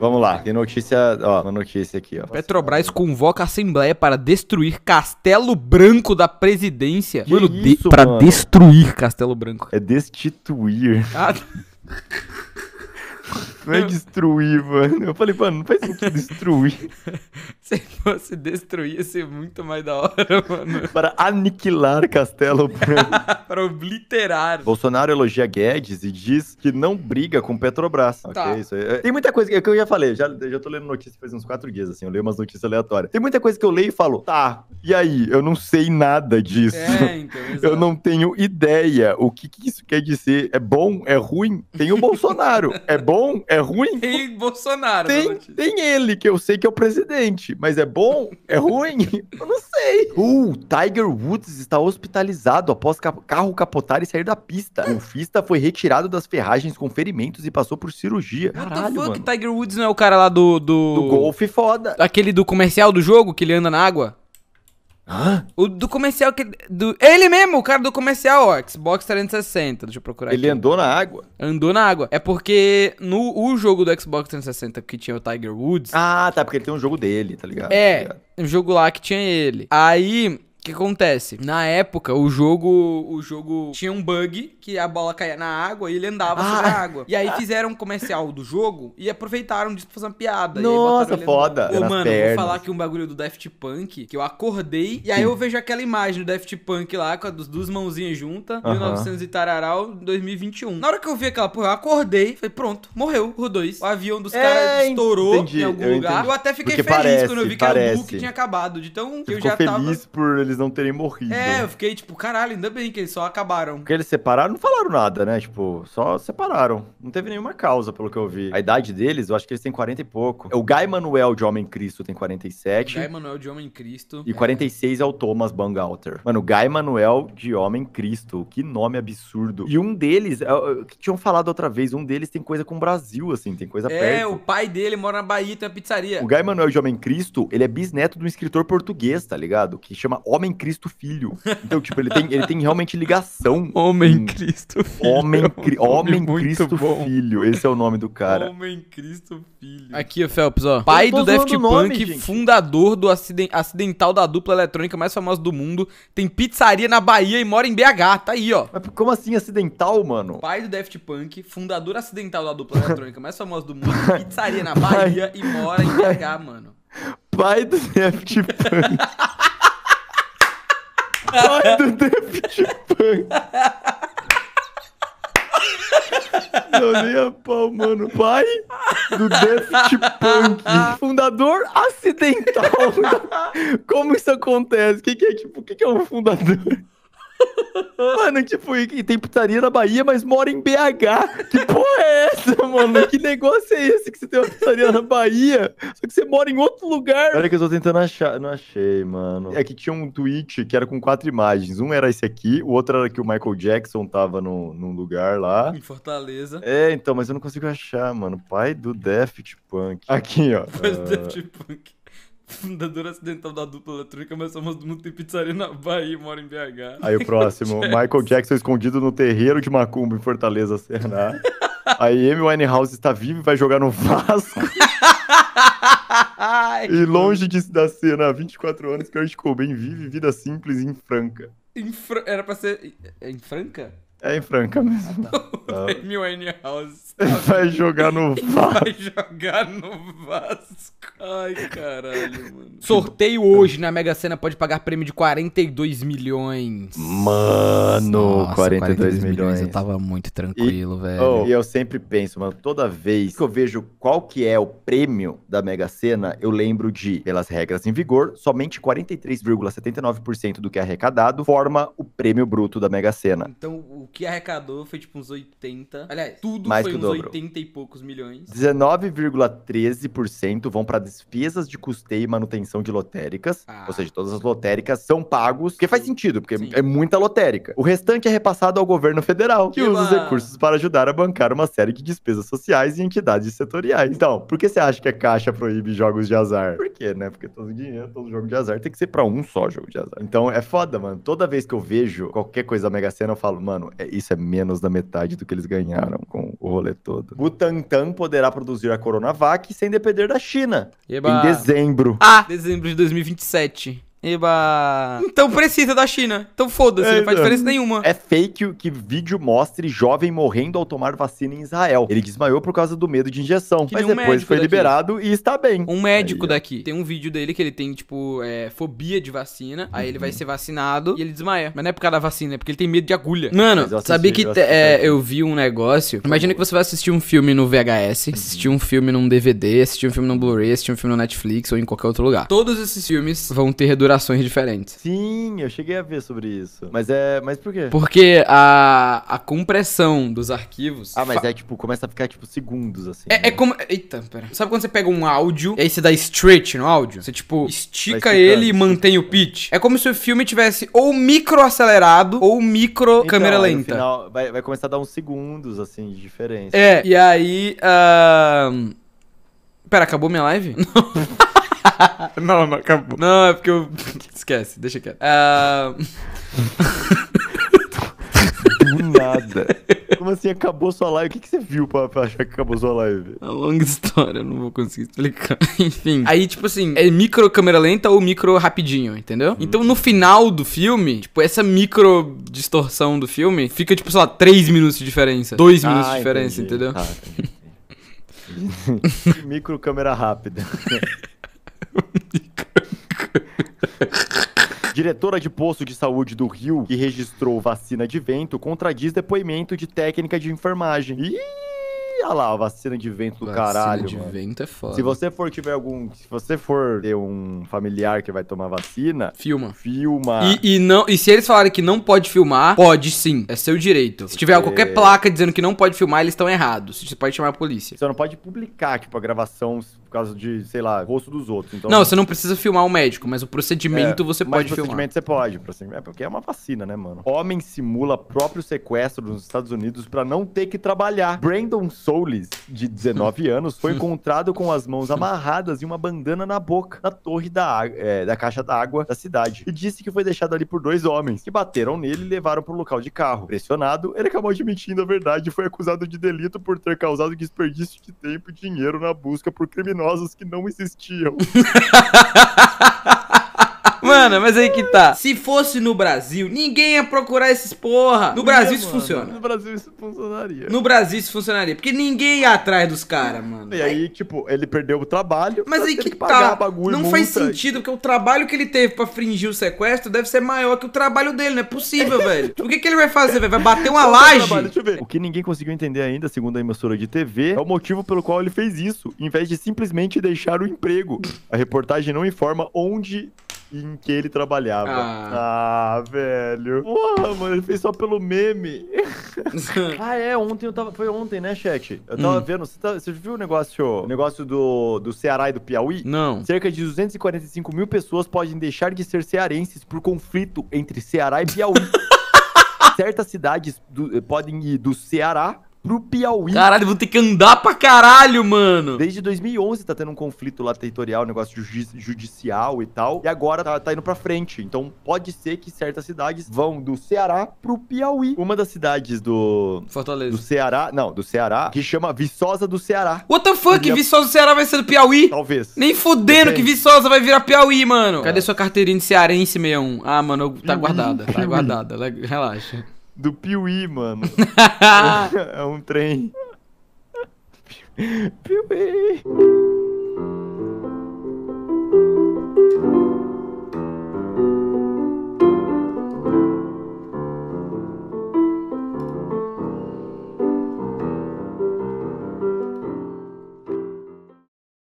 Vamos lá, tem notícia, ó, uma notícia aqui, ó. Petrobras convoca a Assembleia para destruir Castelo Branco da presidência. Que mano, isso, de, pra destruir Castelo Branco. É destituir. Ah. Não é destruir, mano. Eu falei, mano, não faz sentido destruir. Se fosse destruir, ia ser muito mais da hora, mano. Para aniquilar Castelo Branco. Para obliterar. Bolsonaro elogia Guedes e diz que não briga com Petrobras. Tá. Okay, isso aí. É, tem muita coisa é que eu já falei. Já, já tô lendo notícias faz uns quatro dias, assim. Eu leio umas notícias aleatórias. Tem muita coisa que eu leio e falo, tá, e aí? Eu não sei nada disso. É, então, eu não tenho ideia o que, que isso quer dizer. É bom? É ruim? Tem o Bolsonaro. é bom? É é ruim. Tem Bolsonaro. Tem, tem ele, que eu sei que é o presidente. Mas é bom? É ruim? eu não sei. Uh, Tiger Woods está hospitalizado após carro capotar e sair da pista. O fista foi retirado das ferragens com ferimentos e passou por cirurgia. Caralho, mano. Tiger Woods não é o cara lá do... Do, do golfe foda. Aquele do comercial do jogo, que ele anda na água? Hã? O do comercial que. Do, ele mesmo, o cara do comercial, ó. Xbox 360. Deixa eu procurar Ele aqui. andou na água? Andou na água. É porque no o jogo do Xbox 360 que tinha o Tiger Woods. Ah, tá. Porque ele tem um jogo dele, tá ligado? É. Tá ligado? Um jogo lá que tinha ele. Aí que acontece? Na época, o jogo o jogo tinha um bug que a bola caía na água e ele andava ah. sobre a ah. água. E aí fizeram um comercial do jogo e aproveitaram disso pra fazer uma piada. Nossa, foda. Pô, mano, pernas. vou falar aqui um bagulho do Daft Punk, que eu acordei e aí eu vejo aquela imagem do Daft Punk lá, com as duas mãozinhas juntas, uhum. 1900 e tararal, 2021. Na hora que eu vi aquela porra, eu acordei, falei, pronto, morreu o dois O avião dos é, caras estourou entendi, em algum eu lugar. Entendi. Eu até fiquei Porque feliz parece, quando eu vi parece. que era o Blue que tinha acabado, de tão eu já feliz tava... feliz por eles eles não terem morrido. É, eu fiquei tipo, caralho, ainda bem que eles só acabaram. Porque eles separaram, não falaram nada, né? Tipo, só separaram. Não teve nenhuma causa, pelo que eu vi. A idade deles, eu acho que eles têm 40 e pouco. O Guy Manuel de Homem Cristo tem 47. Guy Manuel de Homem Cristo. E 46 é, é o Thomas Bangalter. Mano, Guy Manuel de Homem Cristo. Que nome absurdo. E um deles, é, é, que tinham falado outra vez, um deles tem coisa com o Brasil, assim, tem coisa é, perto. É, o pai dele mora na Bahia, tem uma pizzaria. O Guy Manuel de Homem Cristo, ele é bisneto de um escritor português, tá ligado? Que chama Homem Homem Cristo Filho. Então, tipo, ele tem, ele tem realmente ligação. Homem Cristo Filho. Homem, é cri, homem Cristo bom. Filho. Esse é o nome do cara. Homem Cristo Filho. Aqui, o Phelps, ó. Pai do Daft Punk, nome, fundador do acident, acidental da dupla eletrônica mais famosa do mundo. Tem pizzaria na Bahia e mora em BH. Tá aí, ó. Mas como assim acidental, mano? Pai do Daft Punk, fundador acidental da dupla eletrônica mais famosa do mundo. Tem pizzaria na Bahia e mora em BH, mano. Pai do Daft Punk. pai do Daft Punk. Não, nem a pau, mano. Pai do Daft Punk. Fundador acidental. Como isso acontece? O que, que, é, tipo, que, que é um fundador? Mano, tipo, tem putaria na Bahia, mas mora em BH. Que porra é essa, mano? Que negócio é esse que você tem uma putaria na Bahia? Só que você mora em outro lugar. Olha que eu tô tentando achar. Não achei, mano. É que tinha um tweet que era com quatro imagens. Um era esse aqui, o outro era que o Michael Jackson tava no, num lugar lá. Em Fortaleza. É, então, mas eu não consigo achar, mano. Pai do Daft Punk. Aqui, ó. Pai do ah. Daft Punk fundadora acidental da dupla eletrônica, mas somos do mundo tem pizzaria na Bahia e mora em BH. Aí o próximo, Michael Jackson escondido no terreiro de Macumba em Fortaleza, Ceará. Aí Amy Winehouse está viva e vai jogar no Vasco. e longe de, da cena há 24 anos, que Kurt bem vive vida simples em Franca. Em Era pra ser... Em Franca? É em Franca mesmo. Ah, tá. É Amy Tá? Vai jogar no Vasco. Vai jogar no Vasco. Ai, caralho, mano. Sorteio hoje na Mega Sena pode pagar prêmio de 42 milhões. Mano, Nossa, 42, 42 milhões. Eu tava muito tranquilo, e, velho. Oh, e eu sempre penso, mano, toda vez que eu vejo qual que é o prêmio da Mega Sena, eu lembro de, pelas regras em vigor, somente 43,79% do que é arrecadado forma o prêmio bruto da Mega Sena. Então, o o que arrecadou foi tipo uns 80. Aliás, tudo Mais foi uns dobro. 80 e poucos milhões. 19,13% vão para despesas de custeio e manutenção de lotéricas. Ah. Ou seja, todas as lotéricas são pagos. Porque faz sentido, porque Sim. é muita lotérica. O restante é repassado ao governo federal, que, que usa os recursos para ajudar a bancar uma série de despesas sociais e entidades setoriais. Então, por que você acha que a Caixa proíbe jogos de azar? Por quê, né? Porque todo dinheiro, todo jogo de azar tem que ser para um só jogo de azar. Então, é foda, mano. Toda vez que eu vejo qualquer coisa da Mega Sena, eu falo, mano, é, isso é menos da metade do que eles ganharam com o rolê todo. Butantan poderá produzir a Coronavac sem depender da China. Eba. Em dezembro. Ah, dezembro de 2027. Eba! Então precisa da China. Então foda-se, é, não faz diferença nenhuma. É fake que vídeo mostre jovem morrendo ao tomar vacina em Israel. Ele desmaiou por causa do medo de injeção. Que mas um depois foi daqui. liberado e está bem. Um médico aí, daqui. Tem um vídeo dele que ele tem, tipo, é, fobia de vacina. Uhum. Aí ele vai uhum. ser vacinado e ele desmaia. Mas não é por causa da vacina, é porque ele tem medo de agulha. Mano, assisti, sabia que eu, é, eu, vi um negócio. Imagina que você vai assistir um filme no VHS, uhum. assistir um filme num DVD, assistir um filme no Blu-ray, assistir um filme no Netflix ou em qualquer outro lugar. Todos esses filmes vão ter duração gerações diferentes. Sim, eu cheguei a ver sobre isso. Mas é. Mas por quê? Porque a, a compressão dos arquivos. Ah, mas fa... é tipo, começa a ficar tipo segundos assim. É, é né? é como. Eita, pera. Sabe quando você pega um áudio e aí você dá stretch no áudio? Você tipo, estica ele e mantém o pitch. É como se o filme tivesse ou micro acelerado ou micro então, câmera lenta. Final, vai, vai começar a dar uns segundos assim de diferença. É, e aí. Uh... Pera, acabou minha live? Não. não, não, acabou. Não, é porque eu. Esquece, deixa quieto. Uh... Do nada. Como assim acabou sua live? O que, que você viu pra, pra achar que acabou sua live? É uma longa história, eu não vou conseguir explicar. Enfim. Aí, tipo assim, é micro câmera lenta ou micro rapidinho, entendeu? Hum. Então no final do filme, tipo, essa micro distorção do filme fica, tipo, sei lá, 3 minutos de diferença. 2 ah, minutos de diferença, entendi. entendeu? Ah, micro câmera rápida. Diretora de posto de saúde do Rio, que registrou vacina de vento, contradiz depoimento de técnica de enfermagem. Ih! olha lá a vacina de vento do caralho. Vacina de mano. vento é foda. Se você for tiver algum. Se você for ter um familiar que vai tomar vacina. Filma. Filma. E, e não, e se eles falarem que não pode filmar, pode sim. É seu direito. Se tiver qualquer é. placa dizendo que não pode filmar, eles estão errados. Você pode chamar a polícia. Você não pode publicar, tipo, a gravação por causa de, sei lá, rosto dos outros. Então... Não, você não precisa filmar o médico, mas o procedimento é, você pode filmar. O procedimento você pode. É porque é uma vacina, né, mano? Homem simula próprio sequestro nos Estados Unidos para não ter que trabalhar. Brandon Soules de 19 anos, foi encontrado com as mãos amarradas e uma bandana na boca na torre da, é, da caixa d'água da cidade e disse que foi deixado ali por dois homens que bateram nele e levaram para o local de carro. Pressionado, ele acabou admitindo a verdade e foi acusado de delito por ter causado desperdício de tempo e dinheiro na busca por criminosos que não existiam. Mano, mas aí que tá. Se fosse no Brasil, ninguém ia procurar esses porra. No Brasil isso mano. funciona. No Brasil isso funcionaria. No Brasil isso funcionaria. Porque ninguém ia atrás dos caras, mano. E aí, tipo, ele perdeu o trabalho. Mas aí que, que tá. Bagulho, não faz sentido, porque o trabalho que ele teve pra fringir o sequestro deve ser maior que o trabalho dele. Não é possível, velho. O que, que ele vai fazer, velho? Vai bater uma é laje? Trabalho, o que ninguém conseguiu entender ainda, segundo a emissora de TV, é o motivo pelo qual ele fez isso, em vez de simplesmente deixar o emprego. A reportagem não informa onde em que ele trabalhava. Ah, ah velho. Porra, mano, ele fez só pelo meme. ah, é, ontem eu tava. Foi ontem, né, chat? Eu tava hum. vendo. Você, tá, você, viu o negócio, o negócio do, do Ceará e do Piauí? Não. Cerca de 245 mil pessoas podem deixar de ser cearenses por conflito entre Ceará e Piauí. Certas cidades do, eh, podem ir do Ceará pro Piauí. Caralho, vou ter que andar pra caralho, mano. Desde 2011 tá tendo um conflito lá territorial, negócio judicial e tal. E agora tá, tá, indo pra frente. Então pode ser que certas cidades vão do Ceará pro Piauí. Uma das cidades do. Fortaleza. Do Ceará. Não, do Ceará. Que chama Viçosa do Ceará. What the fuck? Viçosa do Ceará vai ser do Piauí? Talvez. Nem fudendo Depende. que Viçosa vai virar Piauí, mano. Cadê sua carteirinha de cearense, 61? Ah, mano, tá, tá guardada. tá guardada. Relaxa do Piuí, mano. é um trem. Piuí.